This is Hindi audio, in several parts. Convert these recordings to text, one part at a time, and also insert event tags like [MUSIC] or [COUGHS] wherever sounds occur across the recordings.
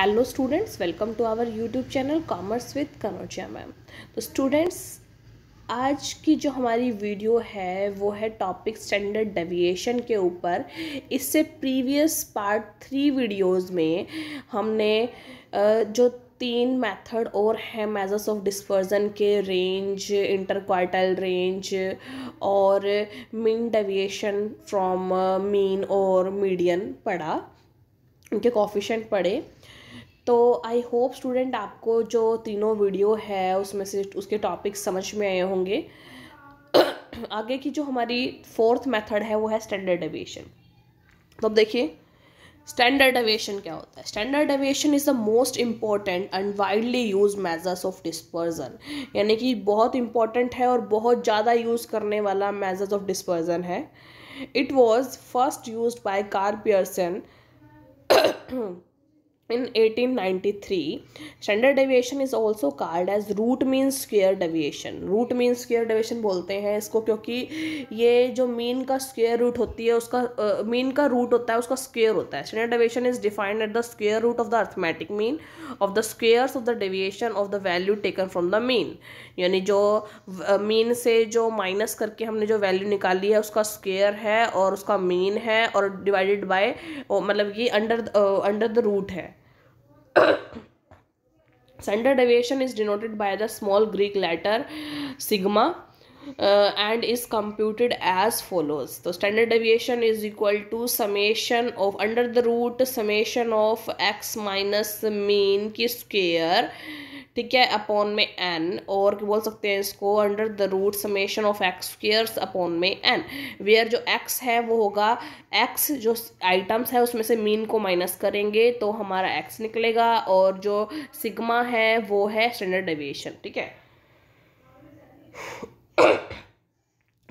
Hello students welcome to our YouTube channel commerce with Kanojia ma'am तो स्टूडेंट्स आज की जो हमारी वीडियो है वो है टॉपिक स्टैंडर्ड डेविएशन के ऊपर इससे प्रीवियस पार्ट थ्री वीडियोस में हमने जो तीन मेथड और हैं मेजर्स ऑफ डिस्पर्जन के रेंज इंटरक्वार्टल रेंज और मीन डेविएशन फ्रॉम मीन और मीडियन पढ़ा उनके कॉफिशेंट पढ़े तो आई होप स्टूडेंट आपको जो तीनों वीडियो है उसमें से उसके टॉपिक्स समझ में आए होंगे [COUGHS] आगे की जो हमारी फोर्थ मेथड है वो है स्टैंडर्ड एविएशन तो अब देखिए स्टैंडर्ड एविएशन क्या होता है standard deviation is the most important and widely use measures of dispersion यानी कि बहुत इंपॉर्टेंट है और बहुत ज़्यादा यूज़ करने वाला मेजर्स ऑफ डिस्पर्जन है it was first use by Karl Pearson in 1893 standard deviation is also called as root mean square deviation root mean square deviation बोलते हैं इसको क्योंकि ये जो मीन का स्क्वेयर रूट होती है उसका मीन uh, का रूट होता है उसका स्क्वेयर होता है standard deviation is defined at the square root of the arithmetic mean of the squares of the deviation of the value taken from the mean यानी जो मीन uh, से जो माइनस करके हमने जो वैल्यू निकाली है उसका स्क्वेयर है और उसका मीन है और डिवाइडेड बाय मतलब ये अंडर अंडर द रूट है standard deviation is denoted by the small greek letter sigma uh, and is computed as follows so standard deviation is equal to summation of under the root summation of x minus mean ki square uh, ठीक है अपॉन में एन और बोल सकते हैं इसको under the root summation of x square upon में एन वेयर जो एक्स है वो होगा एक्स जो आइटम्स है उसमें से मीन को माइनस करेंगे तो हमारा एक्स निकलेगा और जो सिग्मा है वो है स्टैंडर्ड डेविएशन ठीक है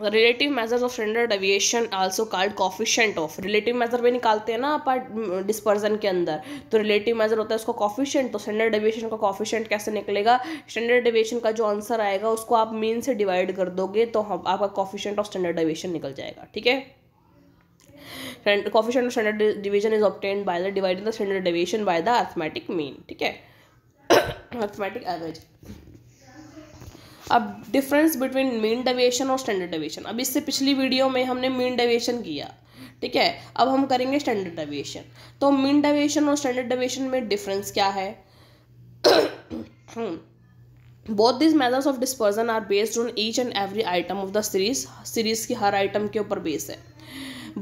relative measures of standard deviation also called coefficient of relative measure भी निकालते हैं ना आप डिस्पर्जन mm, के अंदर तो रिलेटिव मेजर होता है उसका कॉफिशेंट तो स्टैंडर्ड एविएशन का कॉफिशेंट कैसे निकलेगा स्टैंडर्ड एविएशन का जो आंसर आएगा उसको आप मीन से डिवाइड कर दोगे तो हम आपका कॉफिशेंट ऑफ स्टैंडर्ड एविएशन निकल जाएगा ठीक है coefficient of standard deviation is obtained by the dividing the standard deviation by the arithmetic mean ठीक है अर्थमेटिक [COUGHS] एवरेज अब डिफरेंस बिटवीन मीन डेविएशन और स्टैंडर्ड डेविएशन अब इससे पिछली वीडियो में हमने मीन डेविएशन किया ठीक है अब हम करेंगे स्टैंडर्ड डेविएशन तो मीन डेविएशन और स्टैंडर्ड डेविएशन में डिफरेंस क्या है both this methods of dispersion are based on each and every item of the series series की हर आइटम के ऊपर बेस है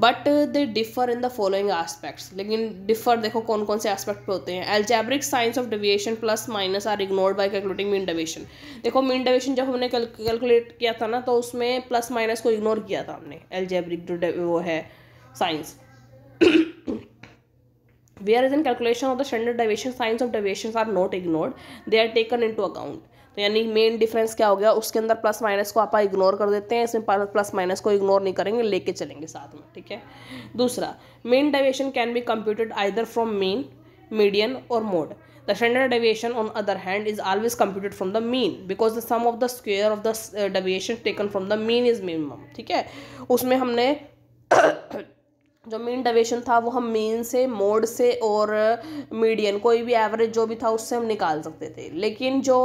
but they differ in the following aspects लेकिन डिफर देखो कौन कौन से एस्पेक्ट पे होते हैं algebraic signs of deviation plus minus are ignored by calculating mean deviation देखो मीन डिविएशन जब हमने कैलकुलेट किया था ना तो उसमें प्लस माइनस को इग्नोर किया था हमने एल्जैब्रिक जो वो है signs whereas in calculation of the standard deviation signs of deviations are not ignored they are taken into account तो यानी मेन डिफरेंस क्या हो गया उसके अंदर प्लस माइनस को आप इग्नोर कर देते हैं इसमें प्लस माइनस को इग्नोर नहीं करेंगे लेके चलेंगे साथ में ठीक है दूसरा mean deviation can be computed either from mean median और mode the standard deviation on other hand is always computed from the mean because the sum of the square of the deviation taken from the mean is minimum ठीक है उसमें हमने [COUGHS] जो मीन डेविएशन था वो हम मीन से मोड से और मीडियन uh, कोई भी एवरेज जो भी था उससे हम निकाल सकते थे लेकिन जो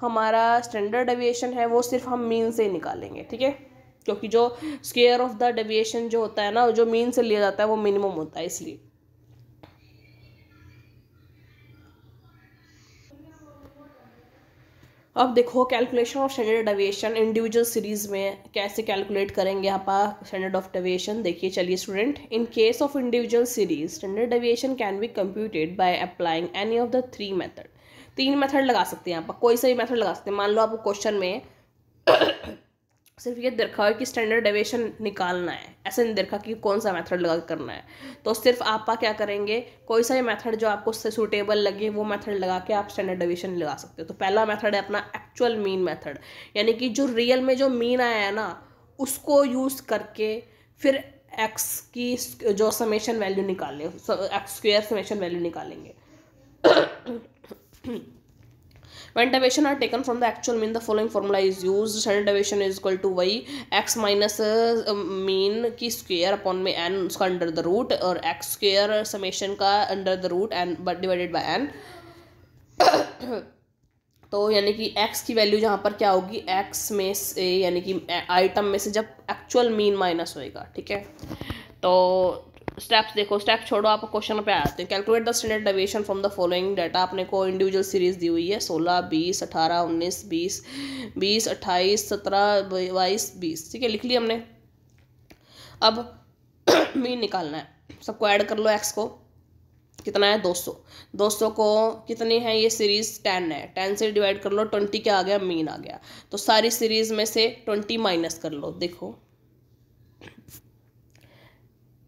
हमारा स्टैंडर्ड डेविएशन है वो सिर्फ हम मीन से ही निकालेंगे ठीक है क्योंकि जो स्केयर ऑफ द डेविएशन जो होता है ना जो मीन से लिया जाता है वो मिनिमम होता है इसलिए अब देखो calculation of standard deviation individual series में कैसे कैलकुलेट करेंगे आप स्टैंडर्ड ऑफ डेविएशन देखिए चलिए student in case of individual series standard deviation can be computed by applying any of the three method तीन मेथड लगा सकते हैं आप कोई सा भी मेथड लगा सकते हैं मान लो आपको क्वेश्चन में [COUGHS] सिर्फ ये देखा कि स्टैंडर्ड डेविएशन निकालना है ऐसे नहीं देखा कि कौन सा मेथड लगा करना है तो सिर्फ आप क्या करेंगे कोई सा मेथड जो आपको सूटेबल लगे वो मेथड लगा के आप स्टैंडर्ड डेविएशन लगा सकते हो तो पहला मेथड है अपना एक्चुअल मीन मेथड यानी कि जो रियल में जो मीन आया है ना उसको यूज़ करके फिर एक्स की जो समेशन वैल्यू लें एक्स स्क्वेयर समेशन वैल्यू निकालेंगे when deviation are taken from the actual mean the following formula is used standard deviation is equal to y x minus uh, mean ki square upon me n uska under the root or x square summation ka under the root n but divided by n तो यानी कि x की वैल्यू जहाँ पर क्या होगी x में से यानी कि आइटम में से जब एक्चुअल मीन माइनस होएगा ठीक है तो स्टेप्स देखो स्टेप छोड़ो आप क्वेश्चन पे आते हैं calculate the standard deviation from the following data अपने को इंडिविजुअल सीरीज दी हुई है सोलह बीस अठारह उन्नीस बीस बीस अट्ठाईस सत्रह बाईस बीस ठीक है लिख लिया हमने अब मीन [CLEARS THROAT] निकालना है सबको ऐड कर लो एक्स को कितना है 200 200 को कितनी है ये सीरीज़ 10 है 10 से डिवाइड कर लो 20 क्या आ गया मीन आ गया तो सारी सीरीज़ में से 20 माइनस कर लो देखो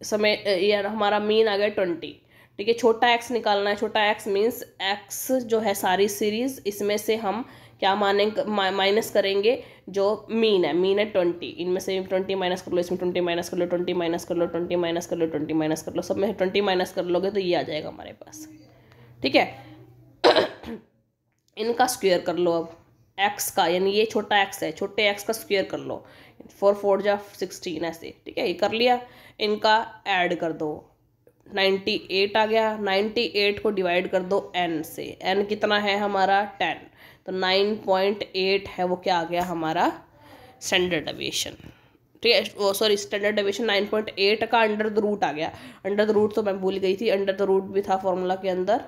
समय यार हमारा मीन आ गया ट्वेंटी ठीक है छोटा एक्स निकालना है छोटा एक्स मीन्स एक्स जो है सारी सीरीज इसमें से हम क्या माने माइनस करेंगे जो मीन है मीन है ट्वेंटी इनमें से ट्वेंटी माइनस कर लो इसमें ट्वेंटी माइनस कर लो ट्वेंटी माइनस कर लो ट्वेंटी माइनस कर लो ट्वेंटी माइनस कर लो सब में ट्वेंटी माइनस कर लोगे तो ये आ जाएगा हमारे पास ठीक है [COUGHS] इनका स्क्वेयर कर लो अब एक्स का यानी ये छोटा एक्स है छोटे एक्स का स्क्वेयर कर लो फोर फोर जा सिक्सटीन ऐसे ठीक है ये कर लिया इनका ऐड कर दो नाइन्टी एट आ गया नाइन्टी एट को डिवाइड कर दो एन से एन कितना है हमारा टेन तो नाइन पॉइंट एट है वो क्या आ गया हमारा स्टैंडर्ड एविएशन ठीक है वो sorry standard deviation nine point eight का अंडर द रूट आ गया अंडर द रूट तो मैं भूल गई थी अंडर द रूट भी था फॉर्मूला के अंदर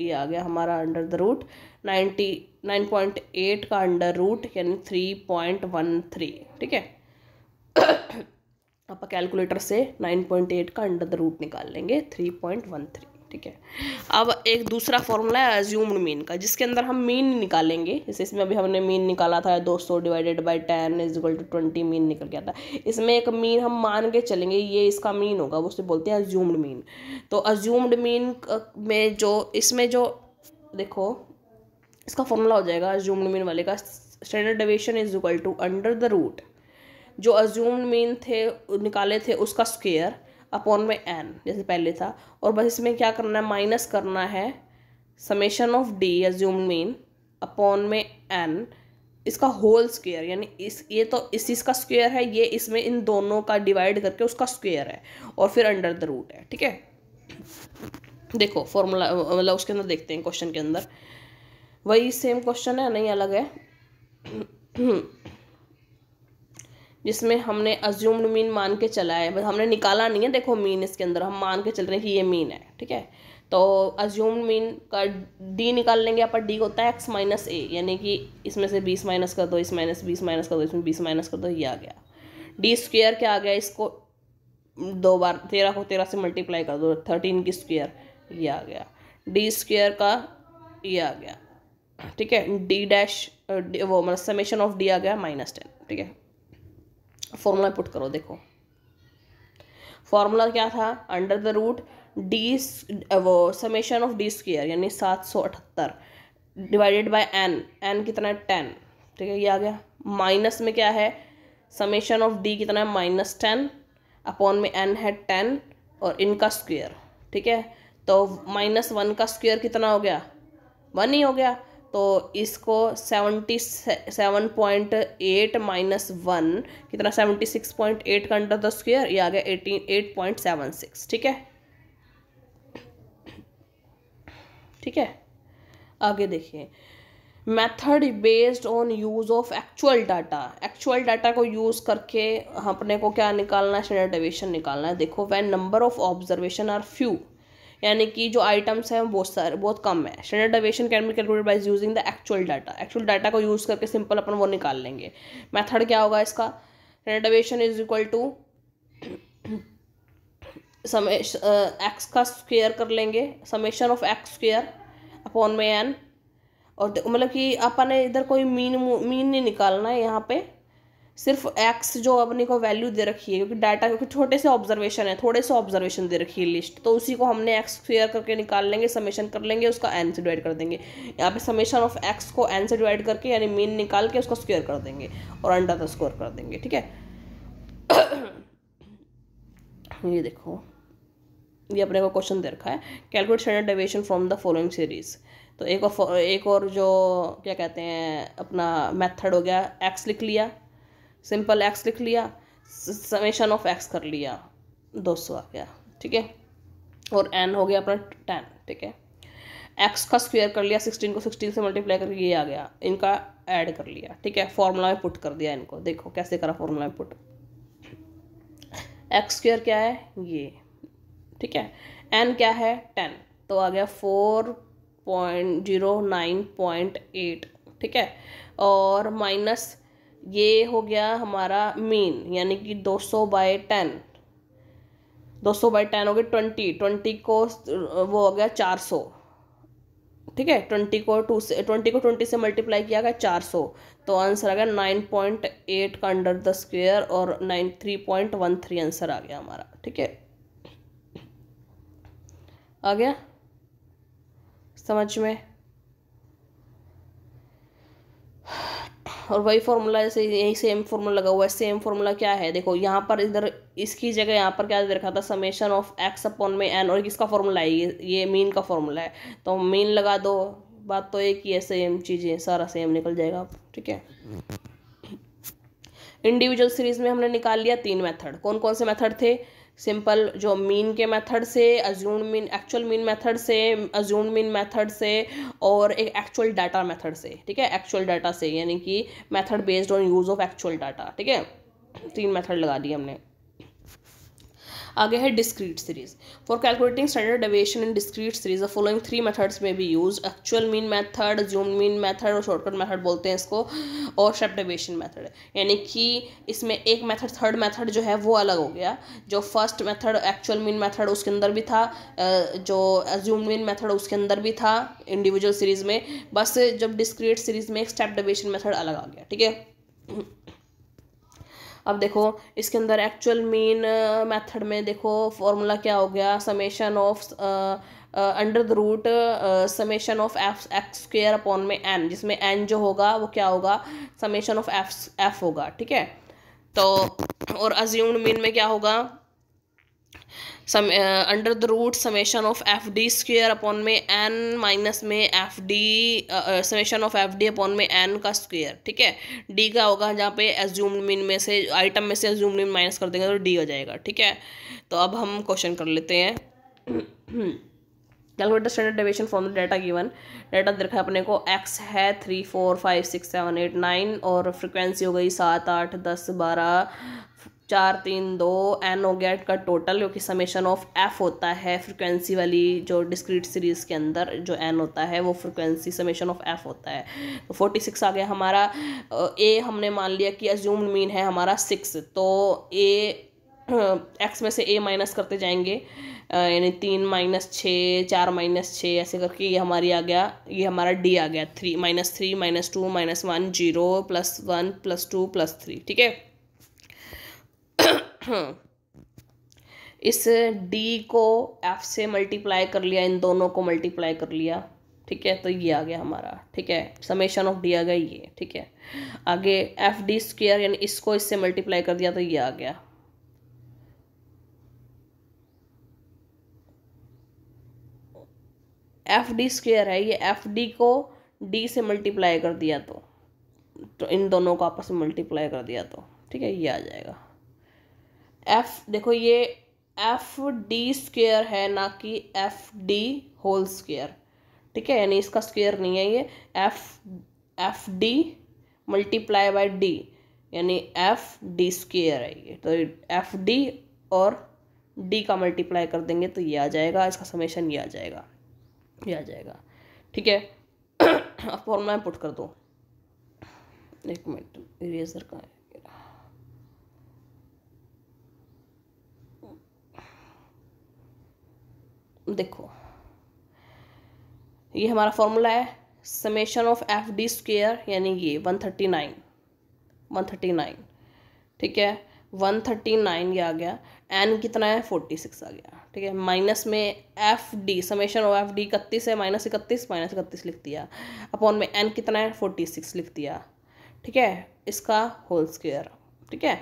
ये आ गया हमारा under the root ninety nine point eight का अंडर रूट यानी थ्री पॉइंट वन थ्री ठीक है आप [COUGHS] कैलकुलेटर से नाइन पॉइंट एट का अंडर द रूट निकाल लेंगे थ्री पॉइंट वन थ्री ठीक है अब एक दूसरा फॉर्मूला है एज्यूम्ड मीन का जिसके अंदर हम मीन निकालेंगे जैसे इसमें अभी हमने मीन निकाला था दो सौ divided by ten is equal to twenty mean निकल गया था इसमें एक मीन हम मान के चलेंगे ये इसका मीन होगा उसे बोलते हैं एज्यूम्ड मीन तो एज्यूम्ड मीन में जो इसमें जो देखो इसका फॉर्मूला हो जाएगा अज्यूम्ड मीन वाले का standard deviation is equal to under the root जो अज्यूम्ड मीन थे निकाले थे उसका स्क्वेयर अपॉन में एन जैसे पहले था और बस इसमें क्या करना है माइनस करना है summation of d assumed mean upon में एन इसका होल स्क्वेयर यानी इस ये तो इस चीज़ का स्क्वेयर है ये इसमें इन दोनों का डिवाइड करके उसका स्क्वेयर है और फिर अंडर द रूट है ठीक है देखो फॉर्मूला मतलब उसके अंदर देखते हैं क्वेश्चन के अंदर वही सेम क्वेश्चन है नहीं अलग है जिसमें हमने अज्यूम्ड मीन मान के चला है हमने निकाला नहीं है देखो मीन इसके अंदर हम मान के चल रहे हैं कि ये मीन है ठीक है तो अज्यूम्ड मीन का डी निकाल लेंगे पर डी होता है एक्स माइनस ए यानी कि इसमें से बीस माइनस कर दो इस माइनस बीस माइनस कर दो इसमें बीस माइनस कर दो ये आ गया डी स्क्वेयर क्या आ गया इसको दो बार तेरह को तेरह से मल्टीप्लाई कर दो थर्टीन की स्क्वेयर ये आ गया डी स्क्वेयर का ये आ गया ठीक है डी डैश वो मतलब समेशन ऑफ डी आ गया माइनस टेन ठीक है फॉर्मूला पुट करो देखो फॉर्मूला क्या था अंडर द रूट डी वो समेशन ऑफ डी स्क्र यानी सात सौ अठहत्तर डिवाइडेड बाय एन एन कितना है टेन ठीक है ये आ गया माइनस में क्या है समेशन ऑफ डी कितना है माइनस टेन अपॉन में एन है टेन और इनका स्क्वेयर ठीक है तो माइनस वन का स्क्वेयर कितना हो गया वन ही हो गया तो इसको seventy seven point eight minus one कितना सेवेंटी सिक्स पॉइंट एट का अंडर द स्क्वेयर ये आ गया eighteen eight point seven six ठीक है ठीक है आगे देखिए method based on use of actual data actual data को यूज़ करके अपने को क्या निकालना है स्टैंडर्ड डेविएशन निकालना है देखो when number of observation are few यानी कि जो आइटम्स हैं बहुत सारे बहुत कम है standard deviation can be calculate by using the actual data actual data को यूज़ करके सिंपल अपन वो निकाल लेंगे मैथड क्या होगा इसका standard deviation is equal to sum x का स्क्वेयर कर लेंगे summation of x square upon में एन और मतलब कि अपन ने इधर कोई मीन मीन नहीं निकालना है यहाँ पे सिर्फ एक्स जो अपने को वैल्यू दे रखी है क्योंकि डाटा क्योंकि छोटे से ऑब्जर्वेशन है थोड़े से ऑब्जर्वेशन दे रखी है लिस्ट तो उसी को हमने एक्स स्क्र करके निकाल लेंगे समेशन कर लेंगे उसका एन से डिवाइड कर देंगे यहाँ पे समेशन ऑफ एक्स को एन से डिवाइड करके यानी मीन निकाल के उसको स्क्वेयर कर देंगे और अंडर द स्कोर कर देंगे ठीक है ये देखो ये अपने को क्वेश्चन दे रखा है calculate standard deviation from the following series तो एक और एक और जो क्या कहते हैं अपना मेथड हो गया एक्स लिख लिया सिंपल एक्स लिख लिया समेशन ऑफ एक्स कर लिया दो सौ आ गया ठीक है और एन हो गया अपना टेन ठीक है एक्स का स्क्वायर कर लिया सिक्सटीन को सिक्सटीन से मल्टीप्लाई करके ये आ गया इनका ऐड कर लिया ठीक है फॉर्मूला में पुट कर दिया इनको देखो कैसे करा फॉर्मूला में पुट एक्स स्क्वायर क्या है ये ठीक है एन क्या है टेन तो आ गया four point zero nine point eight ठीक है और माइनस ये हो गया हमारा मीन यानी कि 200 सौ बाय टेन दो सौ बाई टेन हो गया ट्वेंटी ट्वेंटी को वो हो गया चार सौ ठीक है ट्वेंटी को टू से ट्वेंटी को ट्वेंटी से मल्टीप्लाई किया गया चार सौ तो आंसर आ गया नाइन पॉइंट एट का अंडर द स्क्वेयर और nine three point one three answer आ गया हमारा ठीक है आ गया समझ में और वही फॉर्मूला जैसे यही सेम फॉर्मूला लगा हुआ है सेम फॉर्मूला क्या है देखो यहाँ पर इधर इसकी जगह यहाँ पर क्या रखा था समेशन ऑफ एक्स अपॉन में एन और किसका फॉर्मूला है ये ये मीन का फॉर्मूला है तो मीन लगा दो बात तो एक ही है सेम चीज़ें सारा सेम निकल जाएगा आप ठीक है इंडिविजुअल सीरीज में हमने निकाल लिया तीन मेथड कौन कौन से मेथड थे सिंपल जो मीन के मेथड से assume mean actual mean method से अज्यूम मीन मेथड से और एक एक्चुअल डाटा मेथड से ठीक है एक्चुअल डाटा से यानी कि method based on use of actual data ठीक है तीन मेथड लगा दिए हमने आगे है discrete series for calculating standard deviation in discrete series the following three methods में भी use actual mean method assume mean method और शॉर्टकट मेथड बोलते हैं इसको और शेप डेविएशन मेथड यानी कि इसमें एक मेथड थर्ड मेथड जो है वो अलग हो गया जो first method actual mean method उसके अंदर भी था जो जूम मीन मेथड उसके अंदर भी था इंडिविजुअल सीरीज में बस जब डिस्क्रीट सीरीज में एक स्टेप डेविएशन मेथड अलग आ गया ठीक है अब देखो इसके अंदर एक्चुअल मीन मेथड में देखो फॉर्मूला क्या हो गया summation of under the root summation of f x square upon में एन जिसमें एन जो होगा वो क्या होगा समेशन ऑफ एफ एफ होगा ठीक है तो और अज्यूम मीन में क्या होगा sum under the root summation of F d square upon में एन माइनस में F D summation of F D upon में एन का स्क्वेयर ठीक है डी का होगा जहाँ पे एज्यूम मिन में से आइटम में से एज्यूम मिन माइनस कर देंगे तो डी हो जाएगा ठीक है तो अब हम क्वेश्चन कर लेते हैं calculate standard deviation from the data given data देखा है अपने को एक्स है three four five six seven eight nine और फ्रिक्वेंसी हो गई सात आठ दस बारह चार तीन दो एन हो गया का टोटल जो कि समेशन ऑफ एफ होता है फ्रिक्वेंसी वाली जो डिस्क्रीट सीरीज़ के अंदर जो एन होता है वो फ्रिक्वेंसी समेशन ऑफ एफ होता है तो फोर्टी सिक्स आ गया हमारा ए हमने मान लिया कि अज्यूम्ड मीन है हमारा सिक्स तो ए एक्स में से ए माइनस करते जाएंगे यानी तीन माइनस छः चार माइनस छः ऐसे करके ये हमारी आ गया ये हमारा डी आ गया three minus three minus two minus one zero plus one plus two plus three ठीक है [COUGHS] इस डी को एफ से मल्टीप्लाई कर लिया इन दोनों को मल्टीप्लाई कर लिया ठीक है तो ये आ गया हमारा ठीक है समेशन ऑफ डी आ गया ये ठीक है आगे एफ डी स्क्र यानी इसको इससे मल्टीप्लाई कर दिया तो ये आ गया एफ डी स्क्र है ये एफ डी को डी से मल्टीप्लाई कर दिया तो, तो इन दोनों को आपस में मल्टीप्लाई कर दिया तो ठीक है ये आ जाएगा एफ देखो ये एफ डी स्क्र है ना कि एफ डी होल स्क्र ठीक है यानी इसका स्क्वेयर नहीं है ये F F D multiply by D यानी एफ डी स्क्र है ये तो एफ डी और डी का मल्टीप्लाई कर देंगे तो ये आ जाएगा इसका समेशन ये आ जाएगा ये आ जाएगा ठीक है [COUGHS] अब फॉर्मूला में पुट कर दो एक मिनट इरेजर का है देखो ये हमारा फॉर्मूला है summation of F D square यानी ये one thirty nine one thirty nine ठीक है वन थर्टी नाइन ये आ गया एन कितना है फोर्टी सिक्स आ गया ठीक है माइनस में F D summation of F D इकतीस है माइनस इकतीस माइनस इकतीस लिख दिया अपॉन में एन कितना है फोर्टी सिक्स लिख दिया ठीक है इसका होल स्क्र ठीक है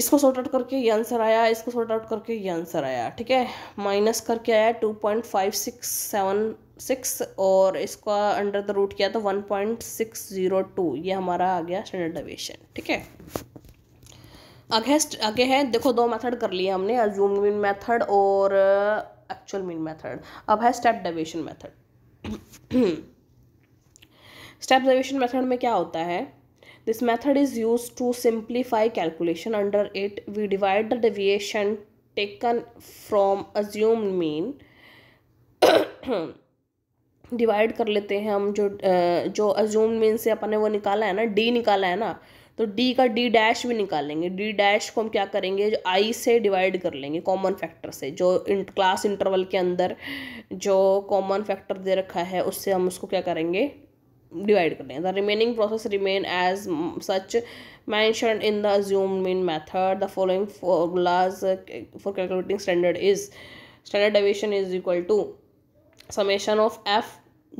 इसको सॉर्ट आउट करके ये आंसर आया इसको सॉर्ट आउट करके ये आंसर आया ठीक है माइनस करके आया two point five six seven six और इसका अंडर द रूट किया तो one point six zero two ये हमारा आ गया स्टैंडर्ड डेविएशन ठीक है अगेंस्ट आगे है देखो दो मेथड कर लिए हमने अज्यूम मीन मेथड और एक्चुअल मीन मेथड अब है step deviation method step deviation method में क्या होता है This method is used to simplify calculation. Under it, we divide the deviation taken from assumed mean. Divide [COUGHS] कर लेते हैं हम जो जो अज्यूम मीन से अपने वो निकाला है ना डी निकाला है ना तो डी का डी डैश भी निकालेंगे डी डैश को हम क्या करेंगे जो आई से डिवाइड कर लेंगे कॉमन फैक्टर से जो क्लास इंटरवल के अंदर जो कॉमन फैक्टर दे रखा है उससे हम उसको क्या करेंगे डिवाइड कर हैं the remaining process remain as such mentioned in the assume mean method the following formulas for calculating standard is standard deviation is equal to summation of F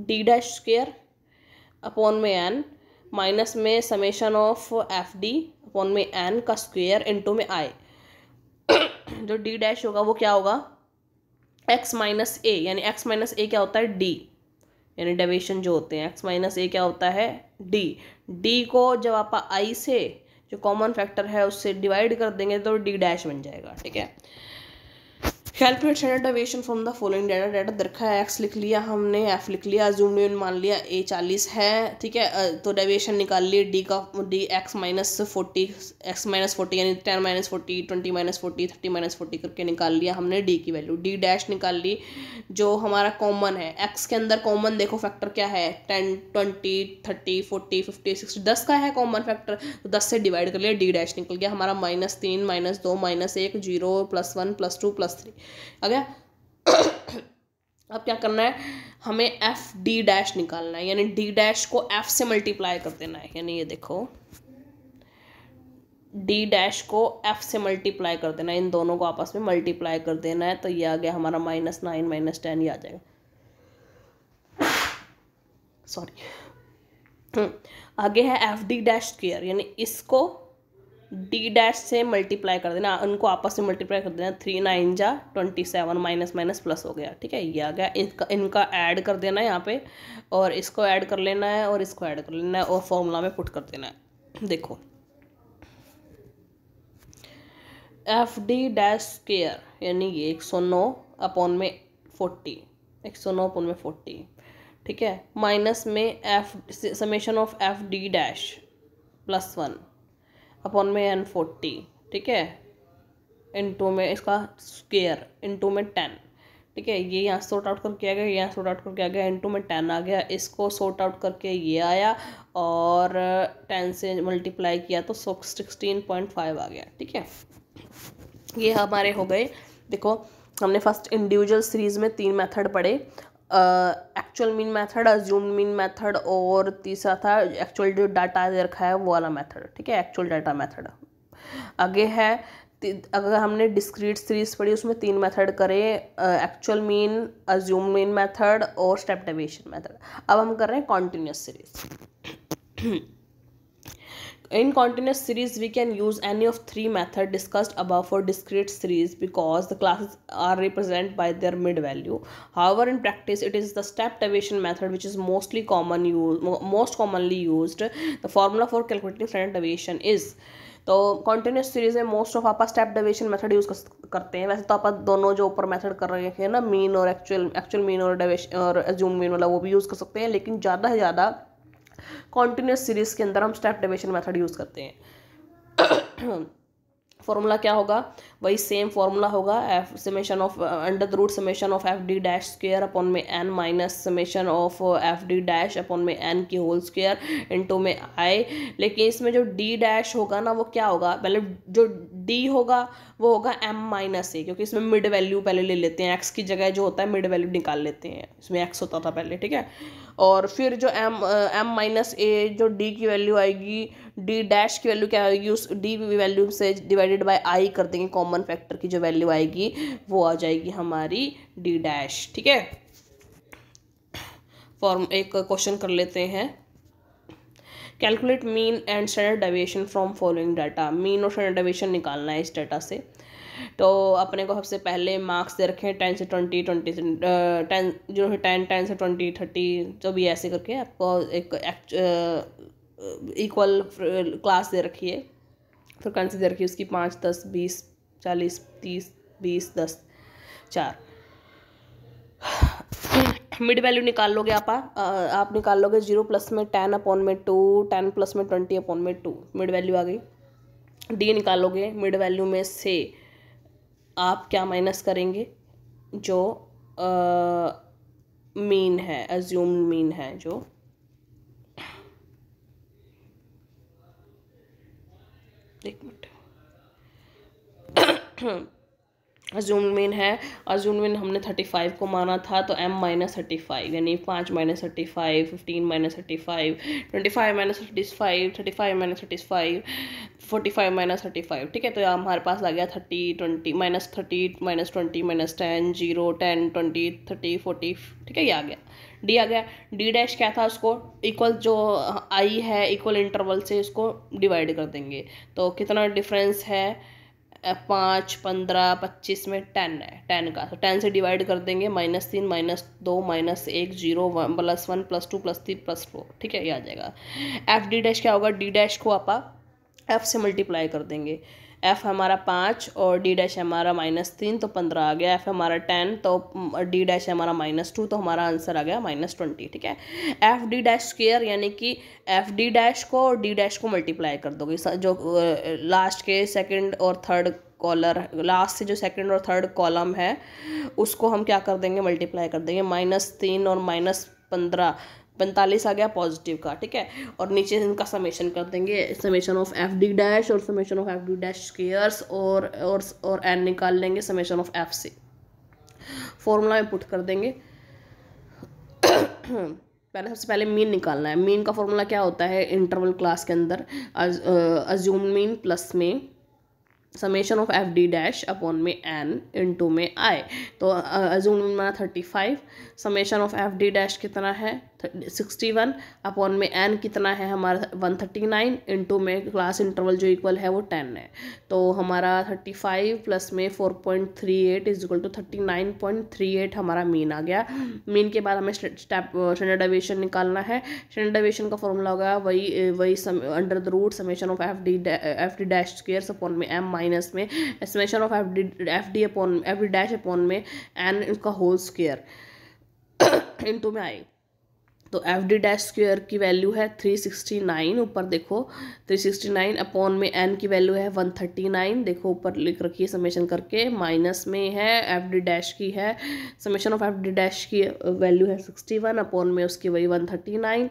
D dash square upon में एन माइनस में summation of F D upon में एन का स्क्वेयर इंटू में आई जो डी डैश होगा वो क्या होगा एक्स माइनस ए यानी एक्स माइनस ए क्या होता है डी यानी डेविएशन जो होते हैं एक्स माइनस ए क्या होता है डी डी को जब आप आई से जो कॉमन फैक्टर है उससे डिवाइड कर देंगे तो डी डैश बन जाएगा ठीक है help it standard deviation from the following data data दरखा है एक्स लिख लिया हमने एफ लिख लिया जूम इन मान लिया ए चालीस है ठीक है तो डेविएशन निकाल लिए डी का D X minus forty X minus forty यानी ten minus forty twenty minus forty thirty minus forty करके निकाल लिया हमने डी की वैल्यू डी डैश निकाल ली जो हमारा कॉमन है एक्स के अंदर कॉमन देखो फैक्टर क्या है ten twenty thirty forty fifty sixty दस का है कॉमन फैक्टर तो दस से डिवाइड कर लिया डी डैश निकल गया हमारा माइनस तीन माइनस दो माइनस एक zero plus one plus two plus three अगर अब क्या करना है हमें एफ डी डैश निकालना है यानी डी डैश को एफ से मल्टीप्लाई कर देना है यानी ये देखो डी डैश को एफ से मल्टीप्लाई कर देना है इन दोनों को आपस में मल्टीप्लाई कर देना है तो ये आ गया हमारा माइनस नाइन माइनस टेन ये आ जाएगा सॉरी आगे है एफ डी डैश स्क्र यानी इसको डी डैश से मल्टीप्लाई कर देना उनको आपस में मल्टीप्लाई कर देना थ्री नाइन जा twenty seven minus minus plus हो गया ठीक है ये आ गया इनका इनका ऐड कर देना है यहाँ पे और इसको ऐड कर लेना है और इसको ऐड कर लेना है और फॉर्मूला में पुट कर देना है देखो एफ डी डैश स्केयर यानी ये एक सौ नौ अपॉन में फोर्टी एक सौ नौ अपॉन में फोर्टी ठीक है माइनस में F summation of F D dash plus one upon में एन फोर्टी ठीक है इंटू में इसका स्केयर इंटू में टेन ठीक है ये यहाँ सॉर्ट आउट करके आ गया यहाँ सॉर्ट आउट करके आ गया इंटू में टेन आ गया इसको सॉर्ट आउट करके ये आया और टेन से मल्टीप्लाई किया तो सिक्सटीन पॉइंट फाइव आ गया ठीक है ये हमारे हो गए देखो हमने फर्स्ट इंडिविजुअल सीरीज़ में तीन मेथड पढ़े actual mean method assume mean method और तीसरा था एक्चुअल जो डाटा दे रखा है वो वाला मेथड ठीक है एक्चुअल डाटा मेथड आगे है अगर हमने डिस्क्रीट सीरीज पढ़ी उसमें तीन मेथड करे actual mean assume mean method और स्टेप डेविएशन मेथड अब हम कर रहे हैं continuous series in continuous series we can use any of three method discussed above for discrete series because the classes are represented by their mid value however in practice it is the step deviation method which is mostly common use most commonly used the formula for calculating standard deviation is तो कॉन्टिन्यूस सीरीज में मोस्ट ऑफ आप स्टेप डेविएशन मेथड यूज़ करते हैं वैसे तो आप दोनों जो ऊपर मेथड कर रहे हैं ना मीन और एक्चुअल एक्चुअल मीन और डेविएशन और एज्यूम मीन वाला वो भी यूज़ कर सकते हैं लेकिन ज़्यादा से ज़्यादा कॉन्टीन्यूस सीरीज के अंदर हम स्टेप डेविएशन मेथड यूज़ करते हैं फॉर्मूला [COUGHS] क्या होगा वही सेम फॉर्मूला होगा F summation of under the root summation of F D dash square upon में N minus summation of F D dash upon में एन की होल स्क्वेयर इंटू में आई लेकिन इसमें जो डी डैश होगा ना वो क्या होगा पहले जो डी होगा वो होगा एम माइनस ए क्योंकि इसमें मिड वैल्यू पहले ले लेते हैं एक्स की जगह जो होता है मिड वैल्यू निकाल लेते हैं इसमें एक्स होता था पहले ठीक है और फिर जो एम एम माइनस ए जो डी की वैल्यू आएगी डी डैश की वैल्यू क्या आएगी उस डी वैल्यू से डिवाइडेड बाय आई कर देंगे कॉमन कॉमन फैक्टर की जो वैल्यू आएगी वो आ जाएगी हमारी डी डैश ठीक है फॉर्म एक क्वेश्चन कर लेते हैं calculate mean and standard deviation from following data mean और स्टैंडर्ड डेविएशन निकालना है इस डाटा से तो अपने को सबसे पहले मार्क्स दे रखे हैं टेन से ट्वेंटी ट्वेंटी से टेन जो है टेन टेन से ट्वेंटी थर्टी जो भी ऐसे करके आपको एक इक्वल क्लास दे रखी है फिर कंसिडर की उसकी पाँच दस बीस चालीस तीस बीस दस चार मिड वैल्यू निकाल लोगे आप आप निकाल लोगे जीरो प्लस में टेन अपॉन में टू टेन प्लस में ट्वेंटी अपॉन में टू मिड वैल्यू आ गई डी निकाल लोगे मिड वैल्यू में से आप क्या माइनस करेंगे जो मीन है एज्यूम्ड मीन है जो अज्यूम्ड है अज्यूम्ड मिन हमने थर्टी फाइव को माना था तो एम माइनस थर्टी फाइव यानी पाँच minus thirty five fifteen minus thirty five twenty five minus thirty five thirty five minus thirty five forty five minus thirty five ठीक है तो यहाँ हमारे पास आ गया thirty twenty minus thirty minus twenty minus ten zero ten twenty thirty forty ठीक है ये आ गया डी आ गया डी डैश क्या था उसको इक्वल जो आई है इक्वल इंटरवल से उसको डिवाइड कर देंगे तो कितना डिफरेंस है पाँच पंद्रह पच्चीस में टेन है टेन का तो टेन से डिवाइड कर देंगे माइनस तीन माइनस दो माइनस एक zero one plus one plus two plus three plus four ठीक है ये आ जाएगा एफ डी डैश क्या होगा डी डैश को आप एफ से मल्टीप्लाई कर देंगे एफ़ हमारा पाँच और डी डैश हमारा माइनस तीन तो पंद्रह आ गया एफ़ हमारा टेन तो डी डैश हमारा माइनस टू तो हमारा आंसर आ गया माइनस ट्वेंटी ठीक है एफ़ डी डैश स्केयर यानी कि एफ़ डी डैश को और डी डैश को मल्टीप्लाई कर दोगे जो लास्ट के सेकेंड और थर्ड कॉलर लास्ट से जो सेकंड और थर्ड कॉलम है उसको हम क्या कर देंगे मल्टीप्लाई कर देंगे माइनस तीन और माइनस पंद्रह पैंतालीस आ गया पॉजिटिव का ठीक है और नीचे इनका समेशन कर देंगे summation of F D dash और summation of F D dash squares और और और एन निकाल लेंगे समेशन ऑफ एफ से फॉर्मूला में पुट कर देंगे पहले सबसे पहले मीन निकालना है मीन का फॉर्मूला क्या होता है इंटरवल क्लास के अंदर अज्यूम मीन प्लस में summation of F D dash upon में एन इंटू में आई तो अजूम uh, मीन माना thirty five summation of F D dash कितना है सिक्सटी वन अपॉन में एन कितना है हमारा वन थर्टी नाइन इंटू में क्लास इंटरवल जो इक्वल है वो टेन है तो हमारा थर्टी फाइव प्लस में four point three eight is equal to thirty nine point three eight हमारा मीन आ गया मीन के बाद हमें स्टेप निकालना है स्टैंडर्ड का फॉर्मूला होगा वही वही under the root summation of F D F D dash square upon में एम माइनस में summation of F D F D upon F D dash upon में एन का होल स्केयर [COUGHS] इंटू में आएगी तो एफ डी डैश स्क्वेयर की वैल्यू है थ्री सिक्सटी नाइन ऊपर देखो थ्री सिक्सटी नाइन अपॉन में एन की वैल्यू है वन थर्टी नाइन देखो ऊपर लिख रखिए समेशन करके माइनस में है एफ डी डैश की है summation of F D dash की वैल्यू है सिक्सटी वन अपॉन में उसकी वही वन थर्टी नाइन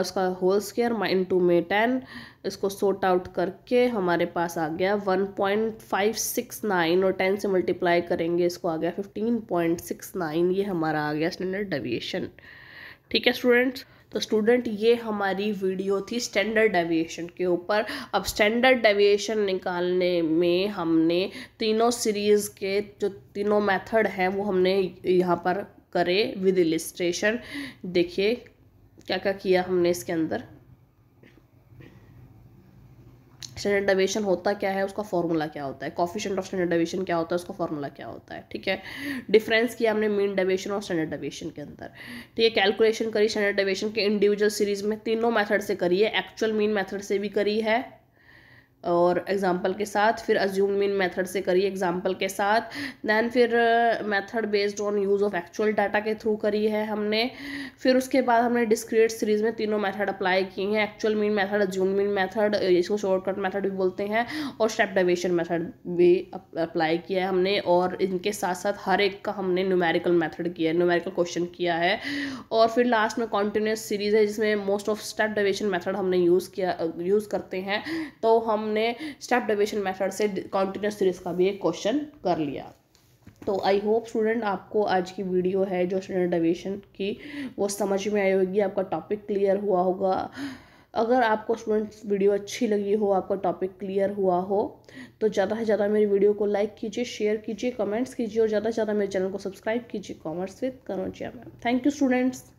उसका होल स्क्वेयर माइन टू में टेन इसको सोट आउट करके हमारे पास आ गया one point five six nine और टेन से मल्टीप्लाई करेंगे इसको आ गया फिफ्टीन पॉइंट सिक्स नाइन ये हमारा आ गया स्टैंडर्ड डेविएशन ठीक है स्टूडेंट्स तो स्टूडेंट ये हमारी वीडियो थी स्टैंडर्ड डेविएशन के ऊपर अब स्टैंडर्ड डेविएशन निकालने में हमने तीनों सीरीज़ के जो तीनों मेथड हैं वो हमने यहाँ पर करे विद इलिस्ट्रेशन देखिए क्या क्या किया हमने इसके अंदर स्टैंडर्ड डेविएशन होता क्या है उसका फॉर्मूला क्या होता है कॉफिशेंट ऑफ स्टैंडर्ड डेविएशन क्या होता है उसका फॉर्मूला क्या होता है ठीक है डिफरेंस किया हमने मीन डेविएशन और स्टैंडर्ड डेविएशन के अंदर ठीक है कैलकुलेशन करी स्टैंडर्ड डेविएशन के इंडिविजुअल सीरीज में तीनों मैथड से करी है एक्चुअल मीन मैथड से भी करी है और एग्ज़ाम्पल के साथ फिर अज्यूम मीन मेथड से करी एग्ज़ाम्पल के साथ दैन फिर method based on use of actual data के थ्रू करी है हमने फिर उसके बाद हमने डिस्क्रीट सीरीज़ में तीनों मेथड अप्लाई किए हैं actual mean method assume mean method इसको शॉर्टकट मेथड भी बोलते हैं और स्टेप डाइवेशन मैथड भी अप्लाई किया है हमने और इनके साथ साथ हर एक का हमने न्यूमेरिकल मैथड किया है न्यूमेरिकल क्वेश्चन किया है और फिर लास्ट में कॉन्टीन्यूस सीरीज़ है जिसमें most of step deviation method हमने यूज़ किया यूज़ uh, करते हैं तो हम हमने स्टेप डेविएशन मेथड से कॉन्टीन्यूस सीरीज का भी एक क्वेश्चन कर लिया तो आई होप स्टूडेंट आपको आज की वीडियो है जो स्टैंडर्ड डिवीजन की वो समझ में आई होगी आपका टॉपिक क्लियर हुआ होगा अगर आपको स्टूडेंट्स वीडियो अच्छी लगी हो आपका टॉपिक क्लियर हुआ हो तो ज़्यादा से ज़्यादा मेरी वीडियो को लाइक कीजिए शेयर कीजिए कमेंट्स कीजिए और ज़्यादा से ज़्यादा मेरे चैनल को सब्सक्राइब कीजिए commerce with Karochiya ma'am thank you students